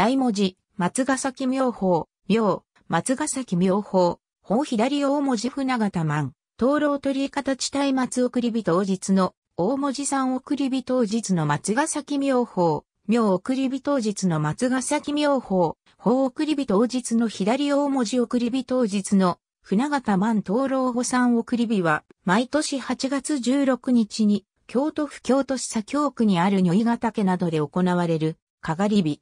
大文字、松ヶ崎妙法、妙、松ヶ崎妙法、法左大文字船形満、灯籠取り方地帯松送り日当日の、大文字三送り日当日の松ヶ崎妙法、妙送り日当日の松ヶ崎妙法、法送り日当日の左大文字送り日当日の、船形万灯籠保三送り日は、毎年8月16日に、京都府京都市左京区にある如意ヶ岳などで行われる、かがり日。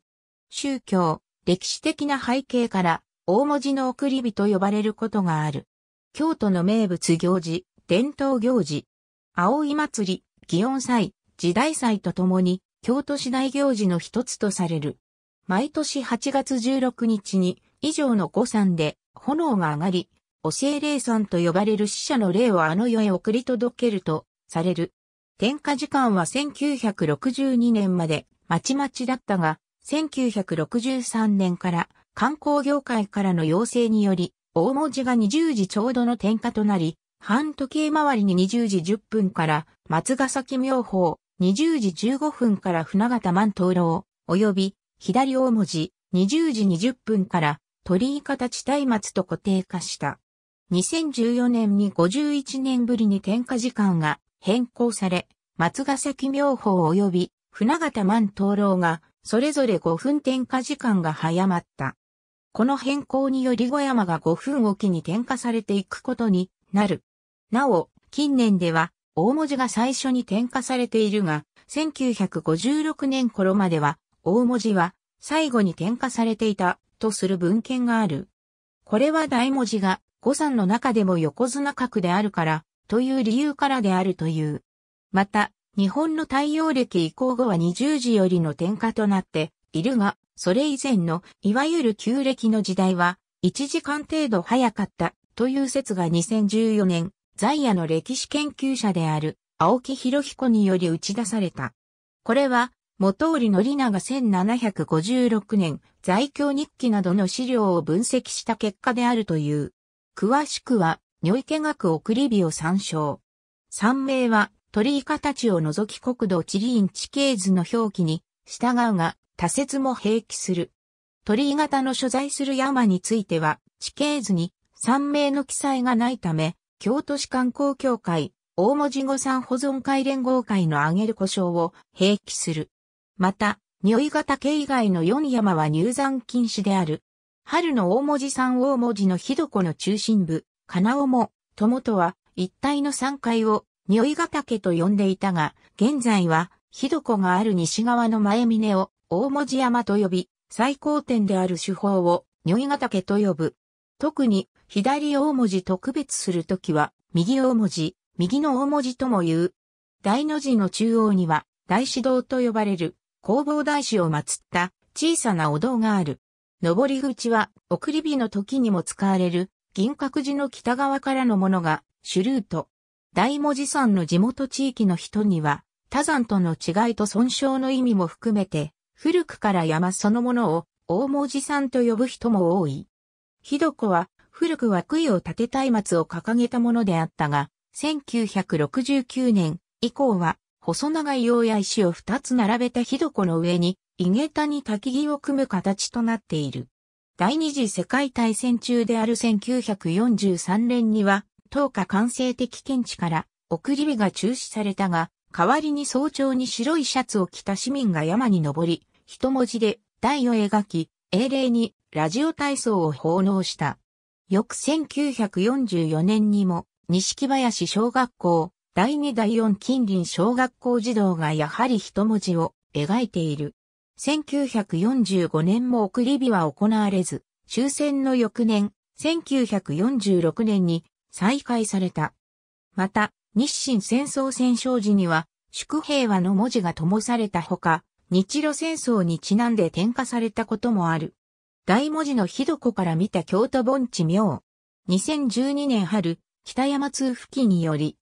宗教、歴史的な背景から、大文字の送り火と呼ばれることがある。京都の名物行事、伝統行事、葵祭り、祇園祭、時代祭とともに、京都市内行事の一つとされる。毎年8月16日に、以上の五山で、炎が上がり、お精霊山と呼ばれる死者の霊をあの世へ送り届けると、される。点火時間は1962年まで、まちまちだったが、1963年から観光業界からの要請により、大文字が20時ちょうどの点火となり、半時計回りに20時10分から松ヶ崎妙法、20時15分から船形万灯籠、及び左大文字、20時20分から鳥居形松明と固定化した。2014年に51年ぶりに点火時間が変更され、松ヶ崎妙法及び船形万灯籠がそれぞれ5分点火時間が早まった。この変更により小山が5分おきに点火されていくことになる。なお、近年では、大文字が最初に点火されているが、1956年頃までは、大文字は最後に点火されていたとする文献がある。これは大文字が五山の中でも横綱角であるからという理由からであるという。また、日本の太陽暦移行後は20時よりの点火となっているが、それ以前のいわゆる旧暦の時代は1時間程度早かったという説が2014年、在野の歴史研究者である青木博彦により打ち出された。これは、元織のなが1756年、在京日記などの資料を分析した結果であるという。詳しくは、如池学送り火を参照。三名は、鳥居形を除き国土地理院地形図の表記に従うが、多説も併記する。鳥居型の所在する山については、地形図に山名の記載がないため、京都市観光協会、大文字語産保存会連合会の挙げる故障を併記する。また、如意型系以外の4山は入山禁止である。春の大文字山大文字のひどこの中心部、金尾も、友とは一体の山階を如意ヶ岳と呼んでいたが、現在は、ひどこがある西側の前峰を、大文字山と呼び、最高点である手法を、如意ヶ岳と呼ぶ。特に、左大文字と区別するときは、右大文字、右の大文字とも言う。大の字の中央には、大師堂と呼ばれる、工房大師を祀った小さなお堂がある。登り口は、送り火の時にも使われる、銀閣寺の北側からのものが、シュルート。大文字山の地元地域の人には、多山との違いと損傷の意味も含めて、古くから山そのものを大文字山と呼ぶ人も多い。ひどこは、古くは杭を立て松明を掲げたものであったが、1969年以降は、細長い用や石を二つ並べたひどこの上に、井桁に滝木を組む形となっている。第二次世界大戦中である1943年には、当家完成的見地から送り火が中止されたが、代わりに早朝に白いシャツを着た市民が山に登り、一文字で台を描き、英霊にラジオ体操を奉納した。翌1944年にも、西木林小学校、第2第4近隣小学校児童がやはり一文字を描いている。1945年も送り火は行われず、終戦の翌年、1946年に再開された。また、日清戦争戦勝時には、祝平和の文字が灯されたほか、日露戦争にちなんで点火されたこともある。大文字のひどこから見た京都盆地名。2012年春、北山通付近により、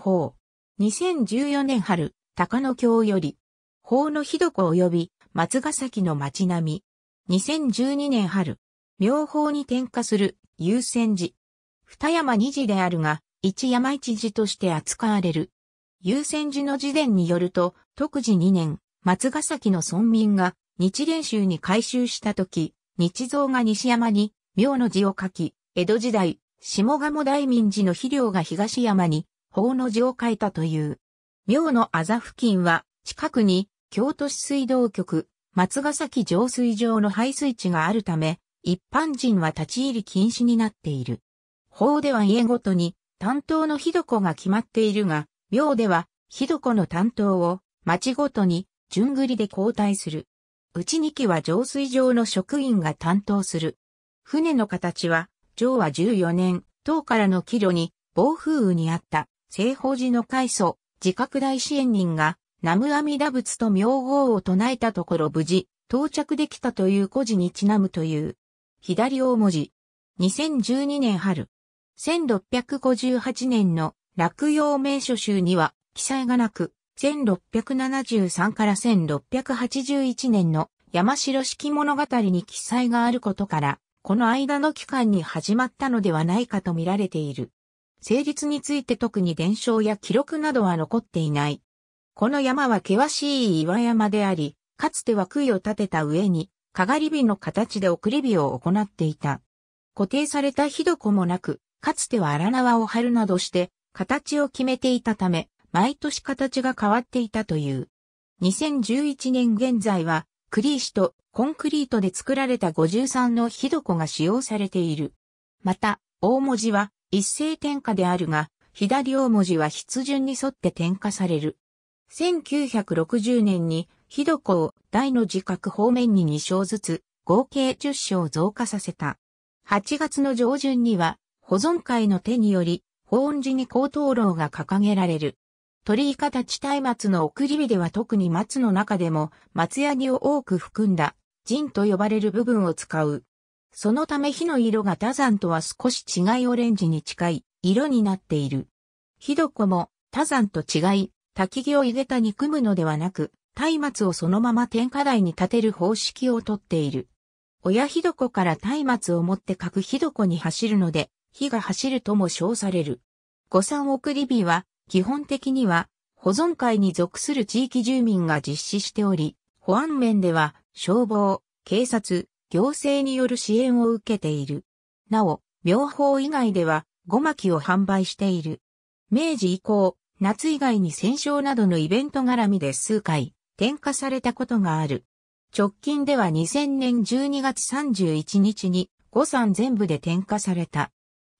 法。2014年春、高野京より、法のひどこ及び松ヶ崎の町並み。2012年春、妙法に点火する優先寺。二山二字であるが、一山一寺として扱われる。優先寺の寺伝によると、特寺2年、松ヶ崎の村民が日蓮宗に改修した時、日蔵が西山に妙の字を書き、江戸時代、下鴨大民寺の肥料が東山に、法の字を書いたという。妙のあざ付近は、近くに、京都市水道局、松ヶ崎浄水場の排水池があるため、一般人は立ち入り禁止になっている。法では家ごとに担当のひどこが決まっているが、廟ではひどこの担当を町ごとに順繰りで交代する。うち2機は浄水場の職員が担当する。船の形は、上は14年、唐からの帰路に暴風雨にあった西方寺の開祖、自覚大支援人が南無阿弥陀仏と名号を唱えたところ無事、到着できたという故事にちなむという。左大文字。2012年春。1658年の落葉名所集には記載がなく、1673から1681年の山城式物語に記載があることから、この間の期間に始まったのではないかと見られている。成立について特に伝承や記録などは残っていない。この山は険しい岩山であり、かつては杭を立てた上に、かがり火の形で送り火を行っていた。固定された火床もなく、かつては荒縄を張るなどして、形を決めていたため、毎年形が変わっていたという。2011年現在は、クリーシとコンクリートで作られた53のどこが使用されている。また、大文字は一斉点火であるが、左大文字は筆順に沿って点火される。1960年に、どこを大の字角方面に2章ずつ、合計10章増加させた。8月の上旬には、保存会の手により、法恩寺に高灯籠が掲げられる。鳥居形松明の送り火では特に松の中でも松ヤギを多く含んだ陣と呼ばれる部分を使う。そのため火の色が多山とは少し違いオレンジに近い色になっている。火床も多山と違い、焚木を入れたに組むのではなく、松明をそのまま天下台に立てる方式をとっている。親火床から松明を持って各火床に走るので、火が走るとも称される。五三送り火は、基本的には、保存会に属する地域住民が実施しており、保安面では、消防、警察、行政による支援を受けている。なお、妙法以外では、ごまきを販売している。明治以降、夏以外に戦勝などのイベント絡みで数回、点火されたことがある。直近では2000年12月31日に、五山全部で点火された。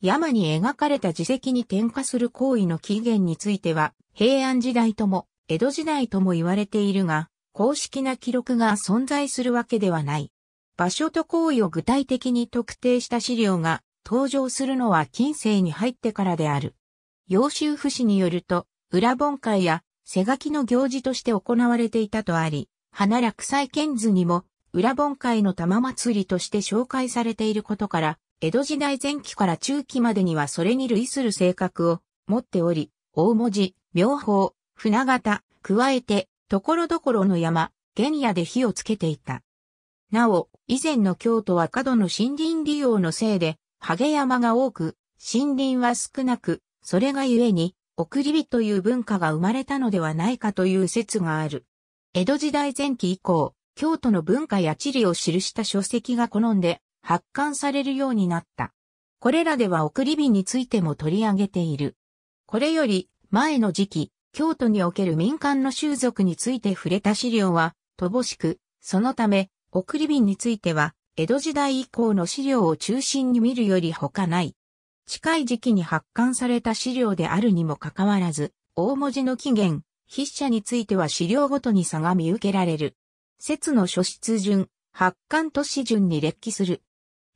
山に描かれた自石に点火する行為の起源については、平安時代とも、江戸時代とも言われているが、公式な記録が存在するわけではない。場所と行為を具体的に特定した資料が登場するのは近世に入ってからである。幼州府死によると、裏本会や背書きの行事として行われていたとあり、花落祭剣図にも裏本会の玉祭りとして紹介されていることから、江戸時代前期から中期までにはそれに類する性格を持っており、大文字、妙法、船形、加えて、ところどころの山、原野で火をつけていた。なお、以前の京都は過度の森林利用のせいで、ハゲ山が多く、森林は少なく、それがゆえに、送り火という文化が生まれたのではないかという説がある。江戸時代前期以降、京都の文化や地理を記した書籍が好んで発刊されるようになった。これらでは送り火についても取り上げている。これより前の時期、京都における民間の習俗について触れた資料は乏しく、そのため、送り火については、江戸時代以降の資料を中心に見るより他ない。近い時期に発刊された資料であるにもかかわらず、大文字の起源、筆者については資料ごとに差が見受けられる。説の書出順、発刊都市順に列記する。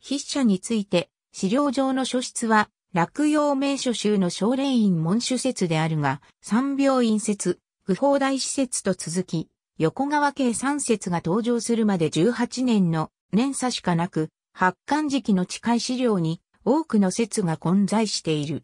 筆者について、資料上の書室は、落葉名所集の少霊院門主説であるが、三病院説、具法大施設と続き、横川系三説が登場するまで18年の年差しかなく、発刊時期の近い資料に多くの説が混在している。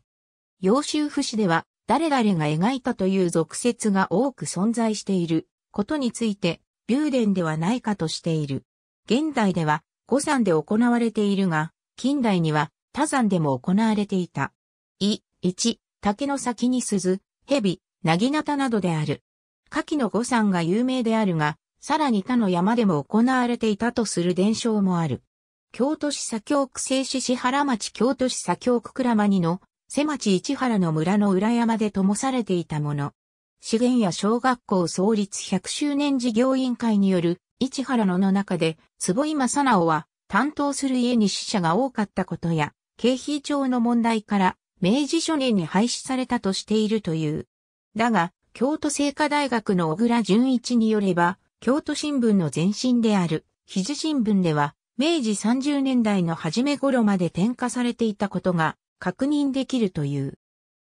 洋州府市では誰々が描いたという俗説が多く存在していることについて、ビューデンではないかとしている。現代では五山で行われているが、近代には他山でも行われていた。い、一、竹の先に鈴、蛇、なぎなたなどである。下記の五山が有名であるが、さらに他の山でも行われていたとする伝承もある。京都市左京区静市市原町京都市左京区倉間にの、瀬町市原の村の裏山で灯されていたもの。資源や小学校創立100周年事業委員会による市原野の中で、坪井正直は担当する家に死者が多かったことや、経費帳の問題から、明治初年に廃止されたとしているという。だが、京都聖火大学の小倉淳一によれば、京都新聞の前身である、肘新聞では、明治30年代の初め頃まで転化されていたことが確認できるという。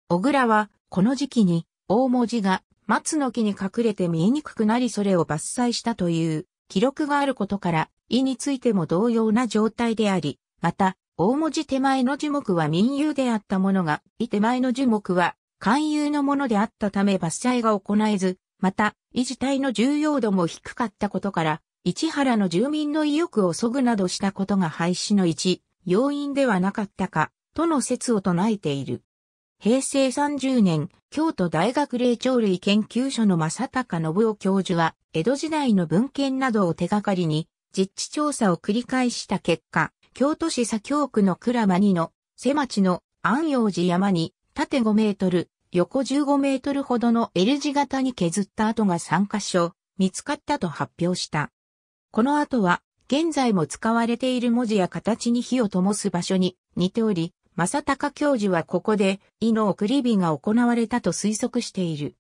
小倉は、この時期に、大文字が松の木に隠れて見えにくくなりそれを伐採したという記録があることから、意についても同様な状態であり、また、大文字手前の樹木は民有であったものが、意手前の樹木は、勧誘のものであったため伐採が行えず、また、維持体の重要度も低かったことから、市原の住民の意欲を削ぐなどしたことが廃止の一要因ではなかったか、との説を唱えている。平成30年、京都大学霊長類研究所の正隆信夫教授は、江戸時代の文献などを手がかりに、実地調査を繰り返した結果、京都市左京区の倉間2の、瀬町の安陽寺山に、縦5メートル、横15メートルほどの L 字型に削った跡が3箇所、見つかったと発表した。この跡は、現在も使われている文字や形に火を灯す場所に似ており、正隆教授はここで、胃の送り火が行われたと推測している。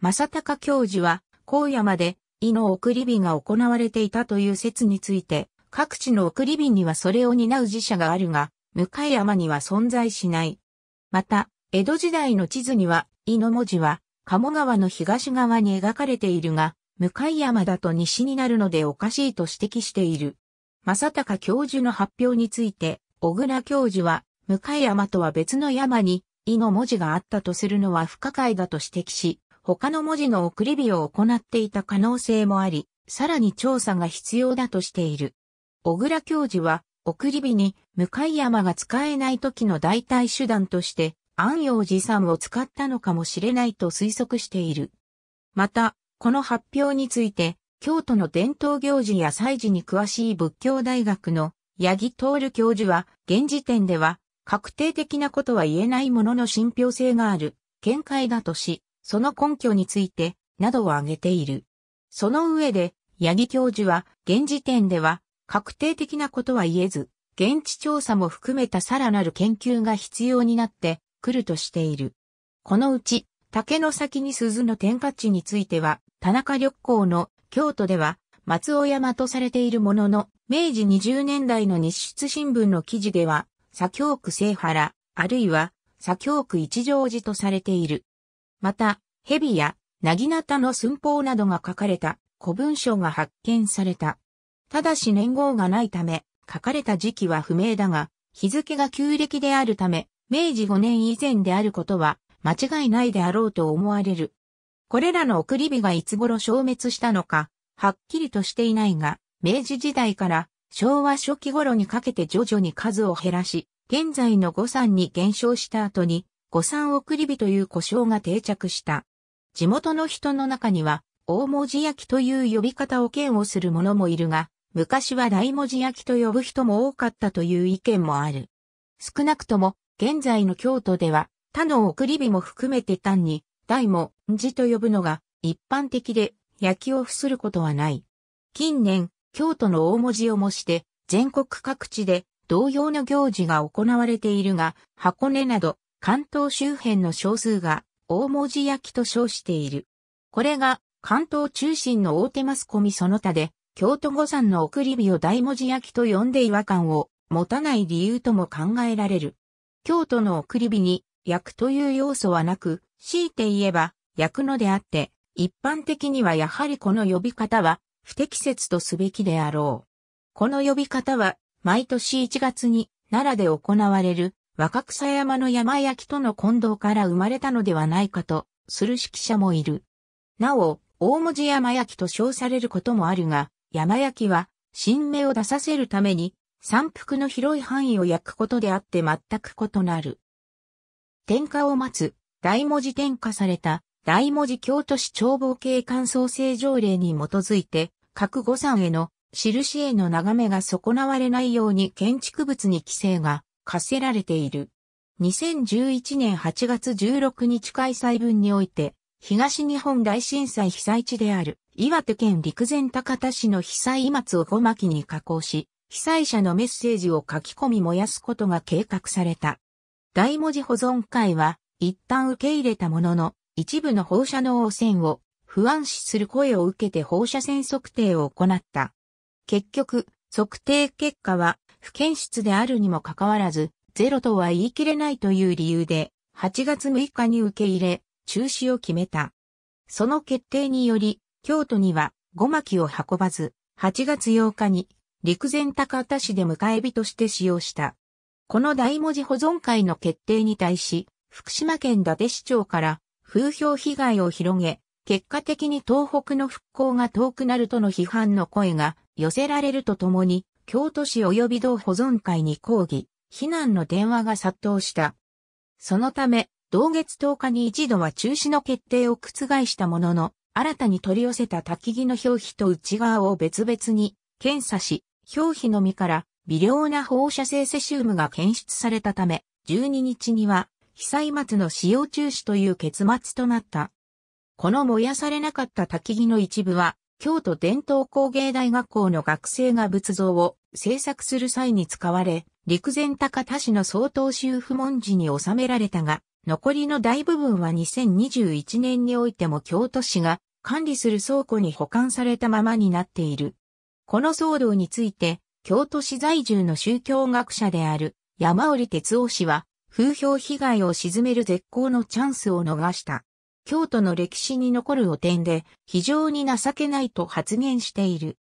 正隆教授は、荒野まで、胃の送り火が行われていたという説について、各地の送り火にはそれを担う寺社があるが、向山には存在しない。また、江戸時代の地図には、胃の文字は、鴨川の東側に描かれているが、向山だと西になるのでおかしいと指摘している。正隆教授の発表について、小倉教授は、向山とは別の山に、井の文字があったとするのは不可解だと指摘し、他の文字の送り火を行っていた可能性もあり、さらに調査が必要だとしている。小倉教授は、送り火に向山が使えない時の代替手段として、安陽寺さんを使ったのかもしれないと推測している。また、この発表について、京都の伝統行事や祭事に詳しい仏教大学の八木徹教授は、現時点では確定的なことは言えないものの信憑性がある、見解だとし、その根拠について、などを挙げている。その上で、八木教授は、現時点では、確定的なことは言えず、現地調査も含めたさらなる研究が必要になってくるとしている。このうち、竹の先に鈴の天下地については、田中緑光の京都では、松尾山とされているものの、明治20年代の日出新聞の記事では、左京区聖原、あるいは左京区一乗寺とされている。また、蛇や、なぎなたの寸法などが書かれた古文書が発見された。ただし年号がないため、書かれた時期は不明だが、日付が旧暦であるため、明治5年以前であることは間違いないであろうと思われる。これらの送り火がいつ頃消滅したのか、はっきりとしていないが、明治時代から昭和初期頃にかけて徐々に数を減らし、現在の五山に減少した後に、五山送り火という呼称が定着した。地元の人の中には、大文字焼きという呼び方を嫌悪する者もいるが、昔は大文字焼きと呼ぶ人も多かったという意見もある。少なくとも、現在の京都では、他の送り火も含めて単に、大文字と呼ぶのが一般的で、焼きを付することはない。近年、京都の大文字を模して、全国各地で同様の行事が行われているが、箱根など関東周辺の少数が大文字焼きと称している。これが関東中心の大手マスコミその他で、京都五山の送り火を大文字焼きと呼んで違和感を持たない理由とも考えられる。京都の送り火に焼くという要素はなく、強いて言えば焼くのであって、一般的にはやはりこの呼び方は不適切とすべきであろう。この呼び方は、毎年1月に奈良で行われる若草山の山焼きとの混同から生まれたのではないかとする指揮者もいる。なお、大文字山焼きと称されることもあるが、山焼きは新芽を出させるために山腹の広い範囲を焼くことであって全く異なる。天下を待つ、大文字転化された、大文字京都市眺望系乾燥性条例に基づいて、各誤算への印への眺めが損なわれないように建築物に規制が課せられている。2011年8月16日開催分において、東日本大震災被災地である岩手県陸前高田市の被災松をまきに加工し、被災者のメッセージを書き込み燃やすことが計画された。大文字保存会は一旦受け入れたものの、一部の放射能汚染を不安視する声を受けて放射線測定を行った。結局、測定結果は不検出であるにもかかわらず、ゼロとは言い切れないという理由で、8月6日に受け入れ、中止を決めた。その決定により、京都には五巻を運ばず、8月8日に陸前高田市で迎え火として使用した。この大文字保存会の決定に対し、福島県伊達市長から風評被害を広げ、結果的に東北の復興が遠くなるとの批判の声が寄せられるとともに、京都市及び道保存会に抗議、避難の電話が殺到した。そのため、同月10日に一度は中止の決定を覆したものの、新たに取り寄せた焚木の表皮と内側を別々に検査し、表皮のみから微量な放射性セシウムが検出されたため、12日には被災末の使用中止という結末となった。この燃やされなかった焚き木の一部は、京都伝統工芸大学校の学生が仏像を制作する際に使われ、陸前高田市の総統州府門寺に収められたが、残りの大部分は2021年においても京都市が管理する倉庫に保管されたままになっている。この騒動について、京都市在住の宗教学者である山織哲夫氏は、風評被害を鎮める絶好のチャンスを逃した。京都の歴史に残る汚点で非常に情けないと発言している。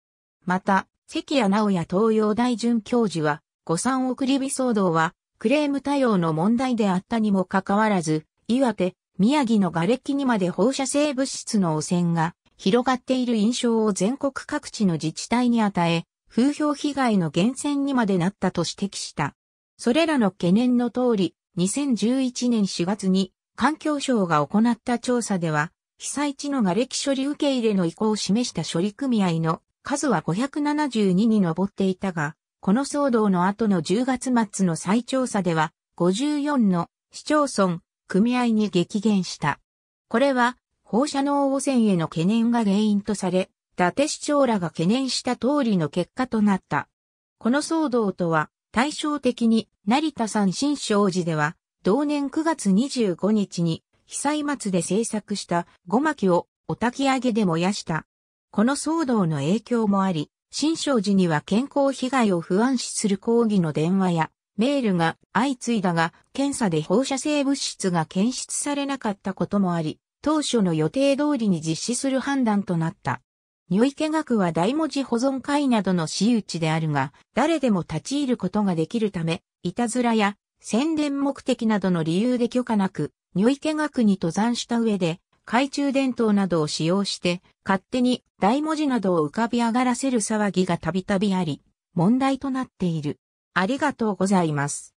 また、関谷直也東洋大准教授は、誤算送り火騒動は、クレーム対応の問題であったにもかかわらず、岩手、宮城の瓦礫にまで放射性物質の汚染が広がっている印象を全国各地の自治体に与え、風評被害の源泉にまでなったと指摘した。それらの懸念の通り、2011年4月に環境省が行った調査では、被災地の瓦礫処理受け入れの意向を示した処理組合の数は572に上っていたが、この騒動の後の10月末の再調査では、54の市町村、組合に激減した。これは、放射能汚染への懸念が原因とされ、伊達市長らが懸念した通りの結果となった。この騒動とは、対照的に成田山新勝寺では、同年9月25日に、被災松で制作した五巻をお焚き上げで燃やした。この騒動の影響もあり、新勝寺には健康被害を不安視する抗議の電話やメールが相次いだが、検査で放射性物質が検出されなかったこともあり、当初の予定通りに実施する判断となった。如池学は大文字保存会などの私有地であるが、誰でも立ち入ることができるため、いたずらや宣伝目的などの理由で許可なく、如池学に登山した上で、懐中電灯などを使用して、勝手に大文字などを浮かび上がらせる騒ぎがたびたびあり、問題となっている。ありがとうございます。